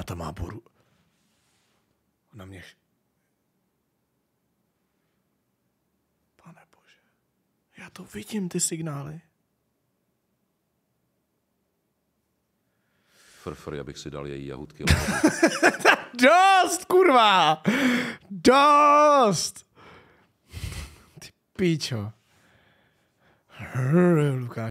na tom Na mě. Pane Bože, já to vidím, ty signály. Frfr, abych si dal její jahutky. Dost, kurva! Dost! Ty píčo. Lukáš.